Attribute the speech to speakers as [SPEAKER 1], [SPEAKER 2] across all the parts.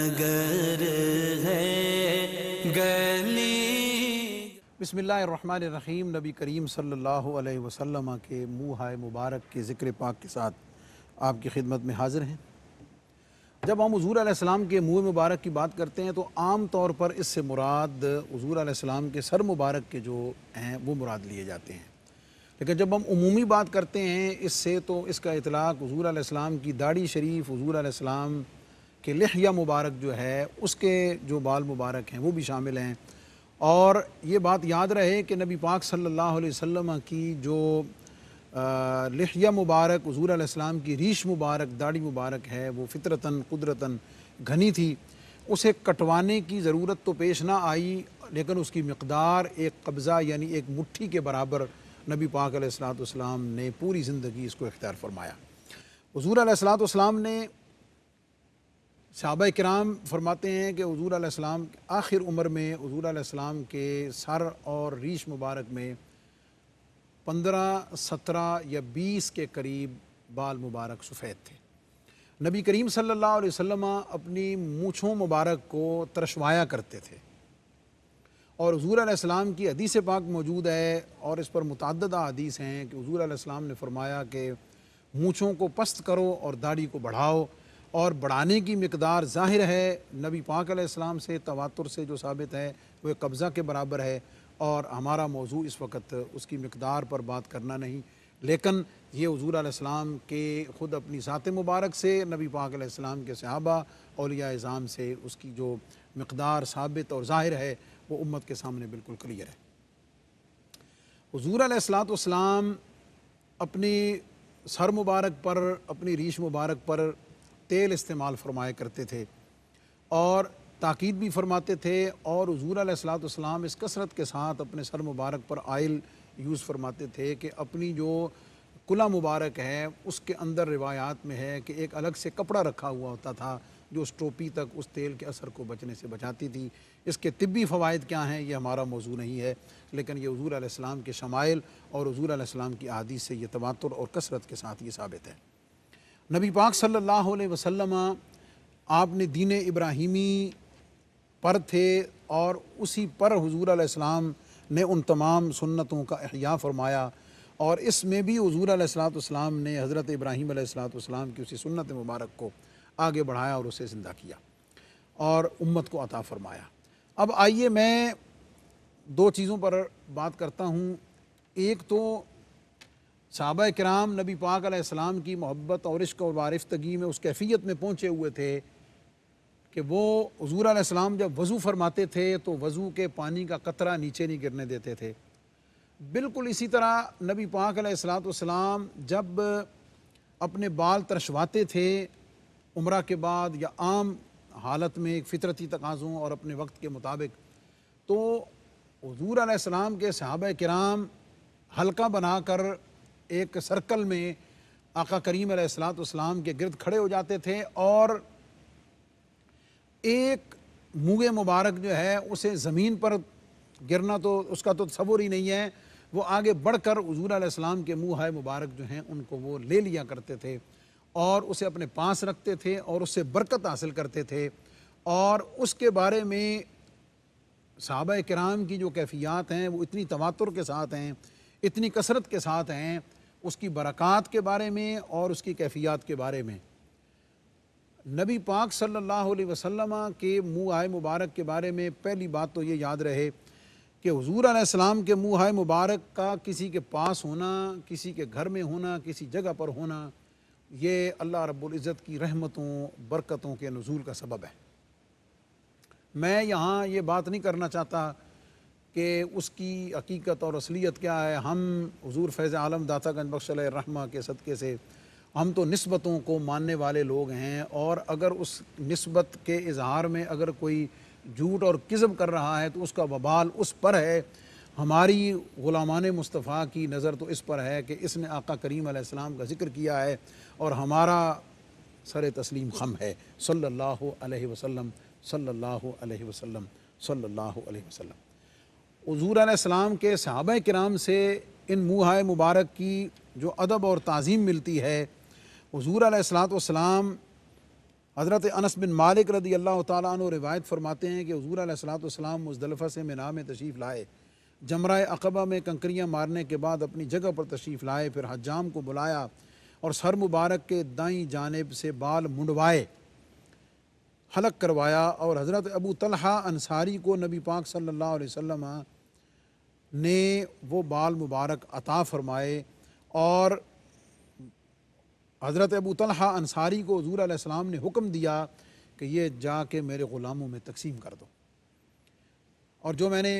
[SPEAKER 1] नगर है बसमीम नबी करीम सल्लल्लाहु अलैहि वसल्लम के मुँह हाय मुबारक के ज़िक्र पाक के साथ आपकी खिदमत में हाजिर हैं जब हम हजूर आसमाम के मुँह मुबारक की बात करते हैं तो आम तौर पर इससे मुराद हजूर आसमाम के सर मुबारक के जो हैं वो मुराद लिए जाते हैं लेकिन जब हम उमूमी बात करते हैं इससे तो इसका इतलाक़ हजूर आसमाम की दाढ़ी शरीफ हजूर आसमाम कि लहिया मुबारक जो है उसके जो बाल मुबारक हैं वो भी शामिल हैं और ये बात याद रहे कि नबी पाक सल्लल्लाहु अलैहि वसल्लम की जो लहिया मुबारक हजूर आसमाम की रीश मुबारक दाढ़ी मुबारक है वो फितरतन कुदरतन घनी थी उसे कटवाने की ज़रूरत तो पेश ना आई लेकिन उसकी मकदार एक कब्ज़ा यानी एक मुट्ठी के बराबर नबी पाक सलाम ने पूरी ज़िंदगी इसको इख्तियार फरमाया हजूर सलाम ने सहाबा कराम फरमाते हैं कि हजूर आसमाम आखिर उम्र में हजूर आसमाम के सर और रीश मुबारक में पंद्रह सत्रह या बीस के करीब बाल मुबारक सफ़ेद थे नबी करीम सल्लल्लाहु अलैहि वसल्लम अपनी मूछों मुबारक को तरशवाया करते थे और हजूर आसमाम की हदीस पाक मौजूद है और इस पर मुतद हदीस हैं कि हजूर आसमाम ने फरमाया कि मूछों को पस्त करो और दाढ़ी को बढ़ाओ और बढ़ाने की मकदार ज़ाहिर है नबी पाक अलैहिस्सलाम से तवातुर से जो साबित है वह कब्ज़ा के बराबर है और हमारा मौजू इस वक्त उसकी मकदार पर बात करना नहीं लेकिन ये हजूर आसमाम के ख़ुद अपनी ज़ात मुबारक से नबी पाक आसमाम के सहाबा अलिया इज़ाम से उसकी जो मकदार साबित और ज़ाहिर है वो उम्मत के सामने बिल्कुल क्लियर है हजूर असलातम अपनी सर मुबारक पर अपनी रीश मुबारक पर तेल इस्तेमाल फरमाया करते थे और ताक़द भी फरमाते थे और हजूर सलाम इस कसरत के साथ अपने सर मुबारक पर आयल यूज़ फरमाते थे कि अपनी जो कुला मुबारक है उसके अंदर रिवायात में है कि एक अलग से कपड़ा रखा हुआ होता था जो उस टोपी तक उस तेल के असर को बचने से बचाती थी इसके तिब्बी फ़वाद क्या हैं ये हमारा मौजू नहीं है लेकिन ये हजूर आसमाम के शमाइल और हजूर आसमाम की अदीस से ये तवातुर और कसरत के साथ ये साबित है नबी पाक सल्लल्लाहु अलैहि वसल्लम आपने दीन इब्राहिमी पर थे और उसी पर हजूर आसमाम ने उन तमाम सुन्नतों का अहिया फरमाया और इसमें भी हजूर असलाम ने हज़रत इब्राहिम असलाम की उसी सुन्नत मुबारक को आगे बढ़ाया और उसे ज़िंदा किया और उम्मत को अता फरमाया अब आइए मैं दो चीज़ों पर बात करता हूँ एक तो सहाबा कराम नबी पाक अलैहिस्सलाम की मोहब्बत और इश्क और वारफ्तगी में उस कैफियत में पहुँचे हुए थे कि वो हजूर आसमाम जब वज़ू फरमाते थे तो वज़ू के पानी का कतरा नीचे नहीं गिरने देते थे बिल्कुल इसी तरह नबी पाक अलैहिस्सलाम जब अपने बाल तरशवाते थे उम्र के बाद या आम हालत में एक फितरती तकाज़ों और अपने वक्त के मुताबिक तो हजूर आलाम के सहाब कराम हल्का बनाकर एक सर्कल में आका करीम सलाम के गिरद खड़े हो जाते थे और एक मुँह मुबारक जो है उसे ज़मीन पर गिरना तो उसका तो सबूर ही नहीं है वो आगे बढ़ कर हजूर आसमाम के मुँह मुबारक जो हैं उनको वो ले लिया करते थे और उसे अपने पास रखते थे और उससे बरकत हासिल करते थे और उसके बारे में सहाबा कराम की जो कैफियात हैं वो इतनी तवातुर के साथ हैं इतनी कसरत के साथ हैं उसकी बरक़ात के बारे में और उसकी कैफियत के बारे में नबी पाक सल्लल्लाहु अलैहि वसल्लम के मुँह आए मुबारक के बारे में पहली बात तो ये याद रहे कि हजूर आसमाम के मुँह आए मुबारक का किसी के पास होना किसी के घर में होना किसी जगह पर होना ये अल्लाह रब्ज़त की रहमतों बरकतों के नजूल का सबब है मैं यहाँ ये बात नहीं करना चाहता कि उसकी हकीकत और असलियत क्या है हम हजूर फैज़ आलम दाता गंज बख्शलरमा के सदक़े से हम तो नस्बतों को मानने वाले लोग हैं और अगर उस नस्बत के इजहार में अगर कोई झूठ और किस्म कर रहा है तो उसका बबाल उस पर है हमारी ग़ुलामान मुस्तफ़ा की नज़र तो इस पर है कि इसने आका करीम आसमाम का जिक्र किया है और हमारा सर तस्लीम खम है सल्ला वसम सल्ला वसम सल्ला वसम हजूर आसमाम के सहाब कराम से इन मुँह मुबारक की जो अदब और तज़ीम मिलती है हजूर आलातम हज़रत अनस बिन मालिक रदी अल्लाह तु फरमाते हैं कि हजूर आलातम मुजदलफ़ा से मना में तशरीफ़ लाए जमरा अकबा में कंकरियाँ मारने के बाद अपनी जगह पर तशरीफ़ लाए फिर हजाम को बुलाया और सर मुबारक के दाई जानब से बाल मुंडवाए हलक करवाया और हज़रत अबू तलहा अंसारी को नबी पाक सल्ला वसम ने वो बाल मुबारक अता फ़रमाए और हज़रत अबू तलहा अंसारी को हजूर आसमाम ने हुक्म दिया कि ये जाके मेरे ग़ुलामों में तकसीम कर दो और जो मैंने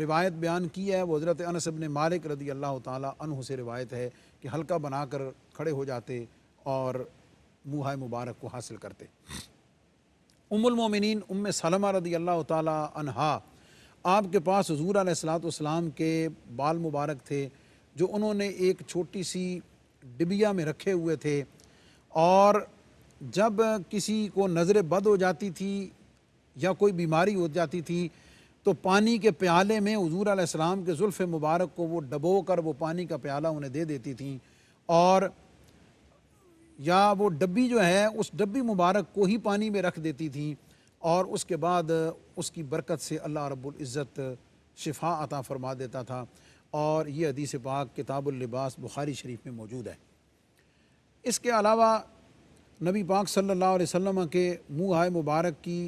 [SPEAKER 1] रिवायत बयान की है वो हज़रत अनसब ने मालिक रदी अल्लाह तन से रिवायत है कि हल्का बना कर खड़े हो जाते और मुहा मुबारक को हासिल करते उमुलमिन उम सलमा रदी अल्लाह तहा आपके पास हजूर आसलाम के बाल मुबारक थे जो उन्होंने एक छोटी सी डिबिया में रखे हुए थे और जब किसी को नज़र बद हो जाती थी या कोई बीमारी हो जाती थी तो पानी के प्याले में हजूर आसलाम के जुल्फ़ मुबारक को वो डबो कर वो पानी का प्याला उन्हें दे देती थी और या वो डब्बी जो है उस डब्बी मुबारक को ही पानी में रख देती थी और उसके बाद उसकी बरकत से अल्लाह रब्ज़त शिफा अता फरमा देता था और ये हदीस पाक किताबुल्लिबास बुखारी शरीफ में मौजूद है इसके अलावा नबी पाक सल्लल्लाहु अलैहि वसल्लम के मुँह मुबारक की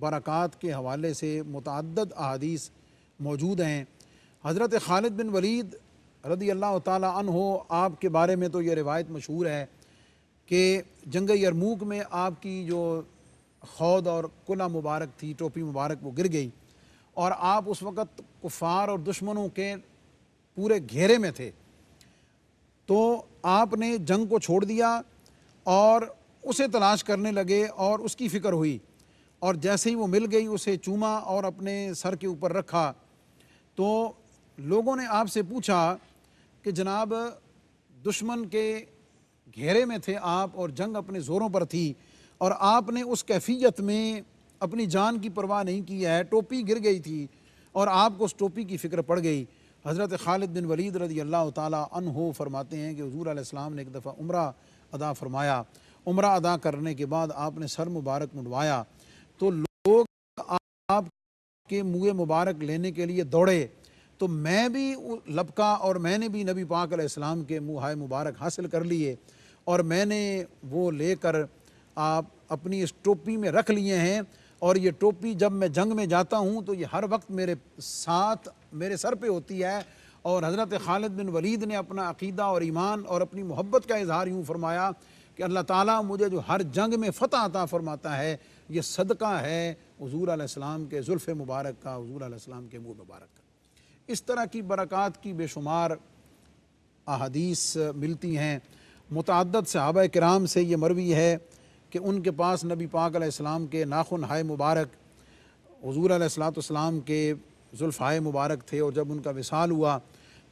[SPEAKER 1] बरक़ात के हवाले से मुतद अहादीस मौजूद हैं हज़रत खालिद बिन वलीद रदी अल्लाह तन हो आपके बारे में तो ये रिवायत मशहूर है कि जंग यरमूक में आपकी जो खौद और कुला मुबारक थी टोपी मुबारक वो गिर गई और आप उस वक़्त कुफार और दुश्मनों के पूरे घेरे में थे तो आपने जंग को छोड़ दिया और उसे तलाश करने लगे और उसकी फ़िक्र हुई और जैसे ही वो मिल गई उसे चूमा और अपने सर के ऊपर रखा तो लोगों ने आपसे पूछा कि जनाब दुश्मन के घेरे में थे आप और जंग अपने ज़ोरों पर थी और आपने उस कैफियत में अपनी जान की परवाह नहीं की है टोपी गिर गई थी और आपको उस टोपी की फ़िक्र पड़ गई हज़रत खालिद बिन वलीद रदी अल्लाह हो फरमाते हैं कि हजूर आसमाम ने एक दफ़ा उम्र अदा फरमाया उम्र अदा करने के बाद आपने सर मुबारक मुंडवाया तो लोग आपके मुँह मुबारक लेने के लिए दौड़े तो मैं भी लपका और मैंने भी नबी पाक के मुँह मुबारक हासिल कर लिए और मैंने वो लेकर आप अपनी इस टोपी में रख लिए हैं और ये टोपी जब मैं जंग में जाता हूँ तो ये हर वक्त मेरे साथ मेरे सर पे होती है और हज़रत खालिद बिन वलीद ने अपना अकीदा और ईमान और अपनी मोहब्बत का इजहार यूँ फरमाया कि अल्लाह ताला मुझे जो हर जंग में फ़तह अता फ़रमाता है ये सदका है हज़ू आसमाम के जुल्फ़ मुबारक का हज़ू आसमाम के मुँह मुबारक का इस तरह की बरक़ात की बेशुमार अहादीस मिलती हैं मतद सहाबा कराम से ये मरवी है कि उनके पास नबी पाक अलैहिस्सलाम के नाखुन हाय मुबारक हजूर अलैहिस्सलाम के हाय मुबारक थे और जब उनका विसाल हुआ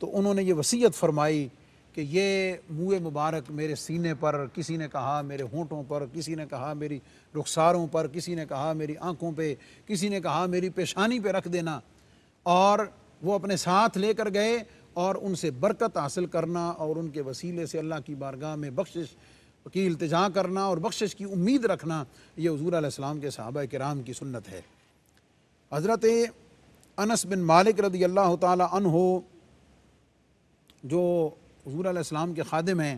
[SPEAKER 1] तो उन्होंने ये वसीयत फरमाई कि ये मुँह मुबारक मेरे सीने पर किसी ने कहा मेरे होंठों पर किसी ने कहा मेरी रुखसारों पर किसी ने कहा मेरी आँखों पे किसी ने कहा मेरी पेशानी पे रख देना और वो अपने साथ लेकर गए और उनसे बरकत हासिल करना और उनके वसीले से अल्लाह की बारगाह में बख्शिश की इल्तजा करना और बख्शिश की उम्मीद रखना ये हजूर आसमाम के सहाबा कराम की सुन्नत है हज़रत अनस बिन मालिक रदी अल्लाह तन हो जो हजूर आसमाम के खादम हैं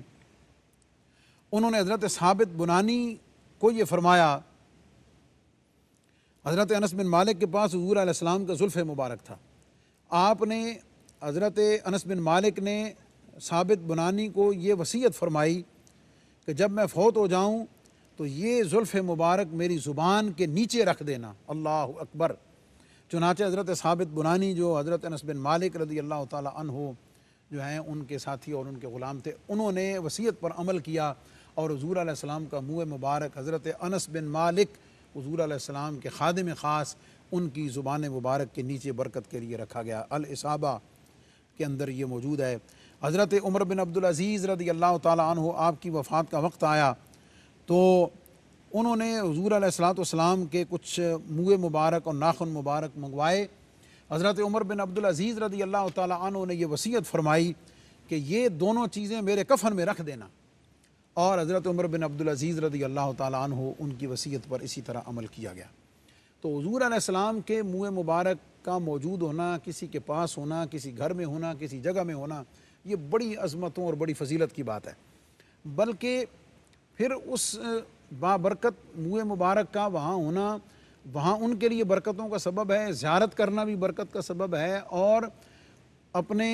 [SPEAKER 1] उन्होंने हज़रत साबित बुनानी को ये फरमाया हज़रत अनस बिन मालिक के पास हजूर आसमाम का जुल्फ़ मुबारक था आपने हज़रत अनस बिन मालिक ने साबित बुनानी को ये वसीयत फरमाई कि जब मैं फौत हो जाऊँ तो ये जुल्फ़ मुबारक मेरी ज़ुबान के नीचे रख देना अल्लाह अकबर चुनाचे हज़रत साबित बुनानी जो हज़रत अनस बिन मालिक रदी अल्लाह हो जो हैं उनके साथी और उनके ग़ुलाम थे उन्होंने वसीयत पर अमल किया और हजूर आसमाम का मुँह मुबारक हज़रत अनस बिन मालिक हजूर आसमाम के खादम ख़ास उनकी ज़ुबान मुबारक के नीचे बरकत के लिए रखा गया अलसाबा के अंदर ये मौजूद है हज़रत उमर बिन अब्दुलज़ीज़ रदी अल्लाह हो आपकी वफ़ात का वक्त आया तो उन्होंने हजूर सलाम के कुछ मुँह मुबारक और नाखन मुबारक मंगवाए हज़रत उमर बिन अब्दुलज़ीज़ रदी अल्लाह तन ने यह वसीयत फ़रमाई कि ये दोनों चीज़ें मेरे कफन में रख देना और हज़रत उमर बिन अब्दुलज़ीज़ रदी अल्लाह हो उनकी वसीयत पर इसी तरह अमल किया गया तो हजूर आसमाम के मुँह मुबारक का मौजूद होना किसी के पास होना किसी घर में होना किसी जगह में होना ये बड़ी अजमतों और बड़ी फजीलत की बात है बल्कि फिर उस बाबरकत मुए मुबारक का वहाँ होना वहाँ उनके लिए बरकतों का सबब है ज्यारत करना भी बरकत का सबब है और अपने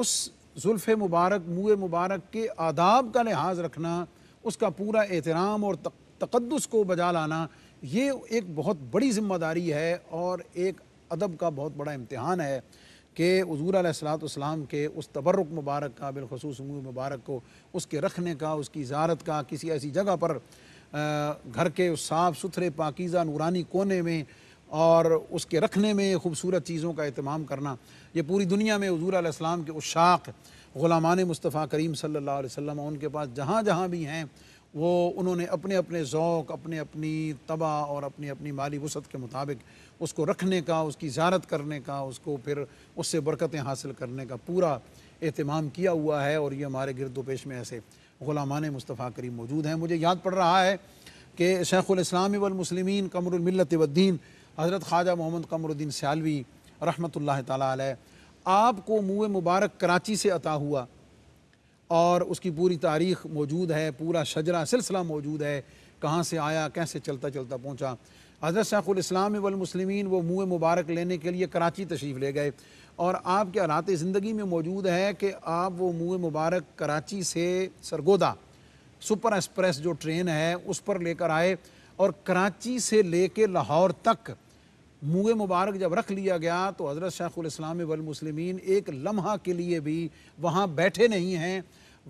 [SPEAKER 1] उस जुल्फ़ मुबारक मुए मुबारक के आदाब का लिहाज रखना उसका पूरा एहतराम और तक, तकदस को बजा लाना ये एक बहुत बड़ी जिम्मेदारी है और एक अदब का बहुत बड़ा इम्तहान है कि हजूर सलाम के उस तबर्रक मुबारक का बिलखसूस मुबारक को उसके रखने का उसकी ज़ारत का किसी ऐसी जगह पर घर के उस साफ़ सुथरे पाकिज़ा नूरानी कोने में और उसके रखने में खूबसूरत चीज़ों का अहतमाम करना ये पूरी दुनिया में हजूर आलाम के उशाक ग़ुलामान मुस्तफ़ा करीम सल्ला वसम उनके पास जहाँ जहाँ भी हैं वो उन्होंने अपने अपने ओक़ अपने अपनी तबाह और अपनी अपनी माली वसत के मुताबिक उसको रखने का उसकी ज्यारत करने का उसको फिर उससे बरकतें हासिल करने का पूरा अहतमाम किया हुआ है और ये हमारे गिरदोपेश पेश में ऐसे ग़ुलामान मुस्तफ़ा करीम मौजूद हैं मुझे याद पड़ रहा है कि शेख़ुलस्लाम वमसलिमिन कमरमिल्लतवद्दीन हज़रत ख्वाजा मोहम्मद कमरुद्दीन सयालवी रहमत ला आपको मुँह मुबारक कराची से अता हुआ और उसकी पूरी तारीख मौजूद है पूरा शजरा सिलसिला मौजूद है कहाँ से आया कैसे चलता चलता पहुँचा हज़रत शाखुलस्लाम वलमसलमिन वो मुँह मुबारक लेने के लिए कराची तशरीफ़ ले गए और आपके हालात ज़िंदगी में मौजूद है कि आप वो मुँह मुबारक कराची से सरगोदा सुपर एक्सप्रेस जो ट्रेन है उस पर लेकर आए और कराची से ले कर लाहौर तक मुँह मुबारक जब रख लिया गया तो हज़रत शाखुलस्लाम वलमसलमिन एक लम्हा के लिए भी वहाँ बैठे नहीं हैं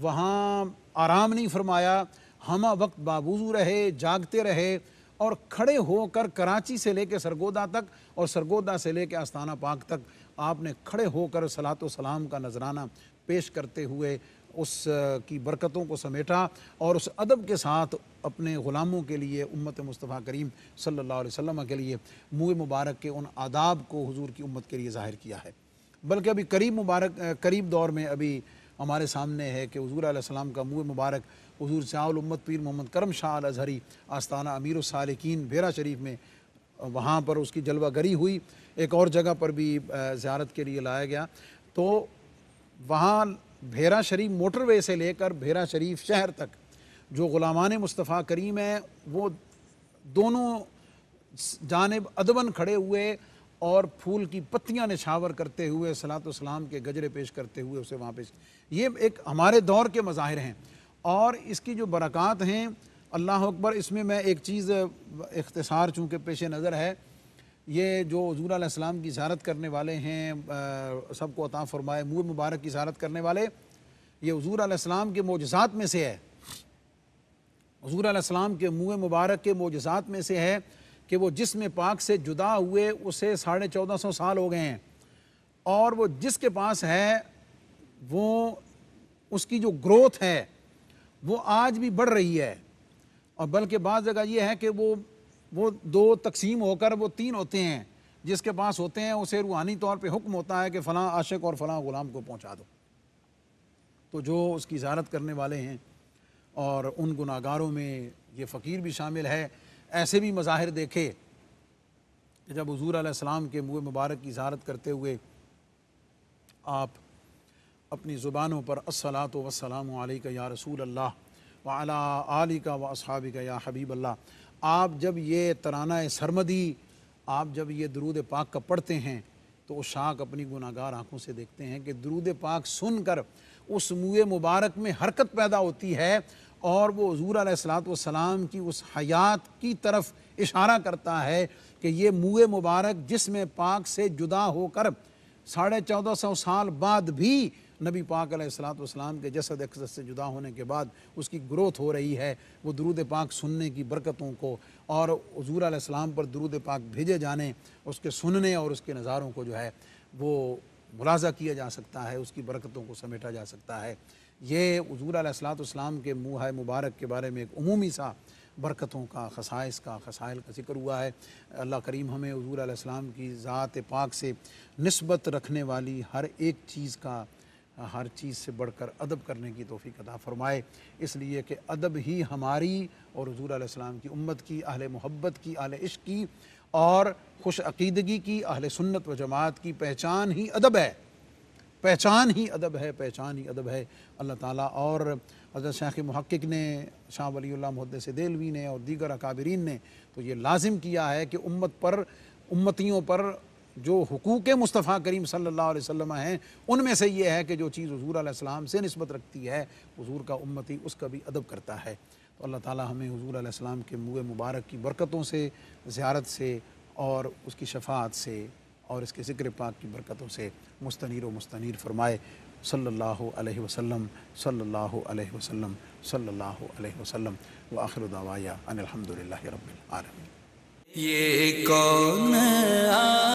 [SPEAKER 1] वहाँ आराम नहीं फरमाया हम वक्त बाबूजू रहे जागते रहे और खड़े होकर कराची से लेकर सरगोदा तक और सरगोदा से लेकर आस्थाना पाक तक आपने खड़े होकर सलात सलाम का नजराना पेश करते हुए उस की बरकतों को समेटा और उस अदब के साथ अपने ग़ुलामों के लिए उम्मत मुस्तफ़ा करीम सल्लल्लाहु अलैहि वसल्लम के लिए मुँह मुबारक के उन आदाब को हुजूर की उम्मत के लिए ज़ाहिर किया है बल्कि अभी करीब मुबारक करीब दौर में अभी हमारे सामने है कि हजूर आसमाम का मुँह मुबारक हजूर सयालम्मत पीर मोहम्मद करम शाह अजहरी आस्ताना अमीर सालकिन भेरा शरीफ में वहाँ पर उसकी जलवा गरी हुई एक और जगह पर भी ज्यारत के लिए लाया गया तो वहाँ भेरा शरीफ मोटरवे से लेकर भेरा शरीफ शहर तक जो ग़ुलामान मुस्तफ़ा करीम है वो दोनों जानब अदबन खड़े हुए और फूल की पत्तियां निछावर करते हुए सलातम के गजरे पेश करते हुए उसे वहाँ पेश ये एक हमारे दौर के मज़ाहिर हैं और इसकी जो बरक़ात हैं अल्लाह अकबर इसमें मैं एक चीज़ इख्तसार चूँकि पेश नज़र है ये जो हजूर की ज्यारत करने वाले हैं सबको अता फ़रमाए मुँह मुबारक की ज्यारत करने वाले ये हजूर के मोजात में से है हजूर के मुँह मुबारक के मोजात में से है कि वो जिसम पाक से जुदा हुए उसे साढ़े चौदह सौ साल हो गए हैं और वो जिसके पास है वो उसकी जो ग्रोथ है वो आज भी बढ़ रही है और बल्कि बाज़ जगह ये है कि वो वो दो तकसीम होकर वो तीन होते हैं जिसके पास होते हैं उसे रूहानी तौर पे हुक्म होता है कि फ़लाँ आशिक और फ़लाँ ग़ुलाम को पहुंचा दो तो जो उसकी ज्यारत करने वाले हैं और उन गुनागारों में ये फ़कीर भी शामिल है ऐसे भी मज़ाहिर देखे कि जब हजूर आसमाम के मुँह मुबारक की इजारत करते हुए आप अपनी ज़ुबानों पर असलात वसलाम या रसूल अल्लाह वाला व असहाबी या हबीब अल्लाह आप जब ये तराना सरमदी आप जब ये दरूद पाक का पढ़ते हैं तो उशाक अपनी गुनागार आँखों से देखते हैं कि दरूद पाक सुन कर उस मुँह मुबारक में हरकत पैदा होती है और वो हजूर सलाम की उस हयात की तरफ इशारा करता है कि ये मुँह मुबारक जिसमें पाक से जुदा होकर साढ़े चौदह सौ साल बाद भी नबी पाक सलाम के जसद अक्सर से जुदा होने के बाद उसकी ग्रोथ हो रही है वो दरूद पाक सुनने की बरकतों को और हजूर आसलाम पर दरूद पाक भेजे जाने उसके सुनने और उसके नज़ारों को जो है वो मुलाजा किया जा सकता है उसकी बरकतों को समेटा जा सकता है ये हजूर आलाम के मुँह मुबारक के बारे में एक अमूमी सा बरकतों का खसाइस का खसाइल का जिक्र हुआ है अल्लाह करीम हमें हजूर आलाम की ज़ात पाक से नस्बत रखने वाली हर एक चीज़ का हर चीज़ से बढ़कर अदब करने की तोफ़ी अदा फ़रमाए इसलिए कि अदब ही हमारी और हजूर आलाम की उम्मत की अहल मोहब्बत की अहल इश्क की और खुश अकीदगी की अहल सुन्नत व जमात की पहचान ही अदब है पहचान ही अदब है पहचान ही अदब है अल्लाह ताला और हजरत शाख महक्क ने शाह वली से देलवी ने और दीगर अकाबरीन ने तो ये लाजिम किया है कि उम्मत पर उम्मतियों पर जो हकूक़ मुस्तफ़ा करीम सल्लल्लाहु अलैहि वसल्लम हैं उनमें से ये है कि जो चीज़ हजूर आसमाम से नस्बत रखती है हजूर का उम्मती उसका भी अदब करता है तो अल्लाह ताली हमें हजूर आसमाम के मुँह मुबारक की बरकतों से ज्यारत से और उसकी शफात से और इसके ज़िक्र पाक की बरकतों से मुस्तनीर व मुस्तनर फरमाए सल्लल्लाहु अलैहि वसल्लम सल्लल्लाहु अलैहि वसल्लम सल्लल्लाहु अलैहि वसल्लम व आखिर दावाया दवाया अनिलहमदिल्ला रबालमीन ये कौन